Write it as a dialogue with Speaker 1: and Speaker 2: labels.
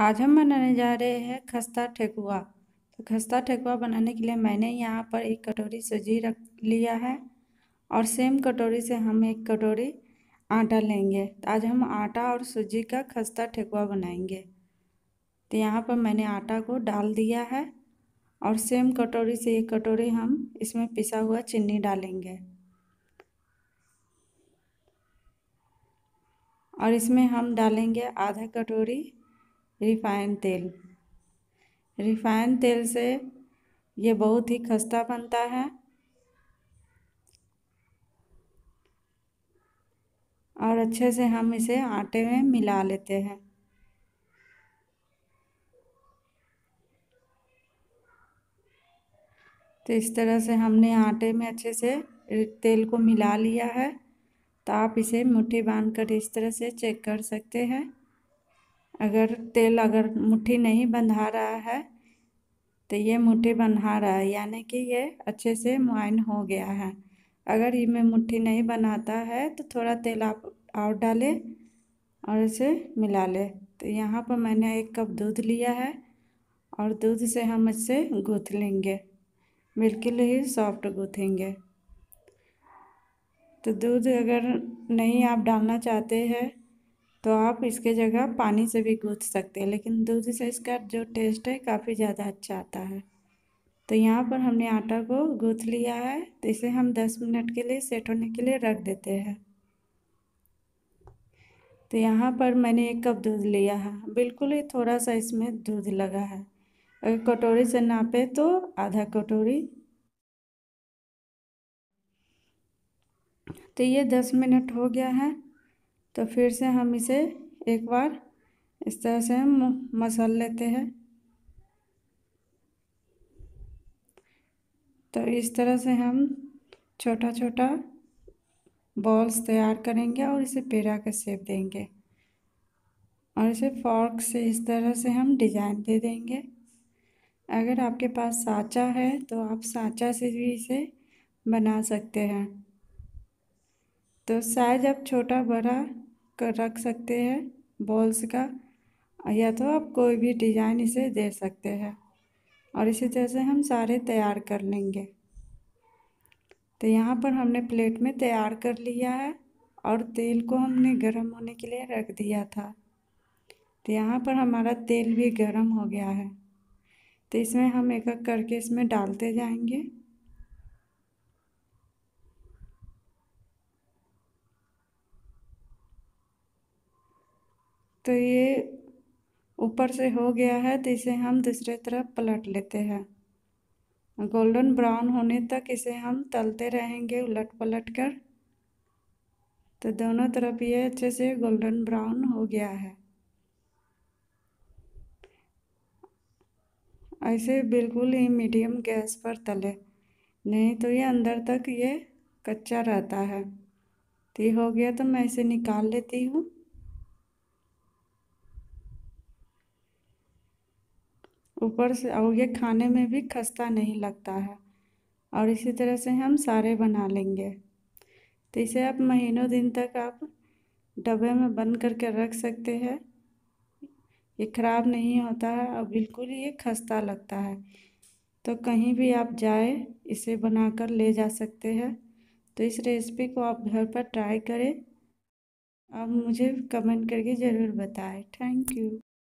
Speaker 1: आज हम बनाने जा रहे हैं खस्ता ठेकुआ तो खस्ता ठेकुआ बनाने के लिए मैंने यहाँ पर एक कटोरी सूजी रख लिया है और सेम कटोरी से हम एक कटोरी आटा लेंगे तो आज हम आटा और सूजी का खस्ता ठेकुआ बनाएंगे तो यहाँ पर मैंने आटा को डाल दिया है और सेम कटोरी से एक कटोरी हम इसमें पिसा हुआ चीनी डालेंगे और इसमें हम डालेंगे आधा कटोरी रिफाइंड तेल रिफाइंड तेल से ये बहुत ही खस्ता बनता है और अच्छे से हम इसे आटे में मिला लेते हैं तो इस तरह से हमने आटे में अच्छे से तेल को मिला लिया है तो आप इसे मुट्ठी बांध कर इस तरह से चेक कर सकते हैं अगर तेल अगर मुट्ठी नहीं बंधा रहा है तो ये मुट्ठी बंधा रहा है यानी कि ये अच्छे से मुआन हो गया है अगर ये में मुट्ठी नहीं बनाता है तो थोड़ा तेल आप और डालें और इसे मिला लें तो यहाँ पर मैंने एक कप दूध लिया है और दूध से हम इसे गूँथ लेंगे बिल्कुल ही सॉफ्ट गूँथेंगे तो दूध अगर नहीं आप डालना चाहते हैं तो आप इसके जगह पानी से भी गूँथ सकते हैं लेकिन दूध से इसका जो टेस्ट है काफ़ी ज़्यादा अच्छा आता है तो यहाँ पर हमने आटा को गूँथ लिया है तो इसे हम 10 मिनट के लिए सेट होने के लिए रख देते हैं तो यहाँ पर मैंने एक कप दूध लिया है बिल्कुल ही थोड़ा सा इसमें दूध लगा है अगर कटोरी से नापे तो आधा कटोरी तो ये दस मिनट हो गया है तो फिर से हम इसे एक बार इस तरह से हम मसल लेते हैं तो इस तरह से हम छोटा छोटा बॉल्स तैयार करेंगे और इसे पेड़ा का शेप देंगे और इसे फॉर्क से इस तरह से हम डिज़ाइन दे देंगे अगर आपके पास साँचा है तो आप साँचा से भी इसे बना सकते हैं तो साइज आप छोटा बड़ा कर रख सकते हैं बॉल्स का या तो आप कोई भी डिज़ाइन इसे दे सकते हैं और इसी तरह से हम सारे तैयार कर लेंगे तो यहाँ पर हमने प्लेट में तैयार कर लिया है और तेल को हमने गर्म होने के लिए रख दिया था तो यहाँ पर हमारा तेल भी गर्म हो गया है तो इसमें हम एक एक करके इसमें डालते जाएंगे तो ये ऊपर से हो गया है तो इसे हम दूसरे तरफ पलट लेते हैं गोल्डन ब्राउन होने तक इसे हम तलते रहेंगे उलट पलट कर तो दोनों तरफ ये अच्छे से गोल्डन ब्राउन हो गया है ऐसे बिल्कुल ही मीडियम गैस पर तले नहीं तो ये अंदर तक ये कच्चा रहता है तो ये हो गया तो मैं इसे निकाल लेती हूँ ऊपर से और ये खाने में भी खस्ता नहीं लगता है और इसी तरह से हम सारे बना लेंगे तो इसे आप महीनों दिन तक आप डब्बे में बंद करके रख सकते हैं ये ख़राब नहीं होता है और बिल्कुल ये खस्ता लगता है तो कहीं भी आप जाए इसे बनाकर ले जा सकते हैं तो इस रेसिपी को आप घर पर ट्राई करें आप मुझे कमेंट करके ज़रूर बताएं थैंक यू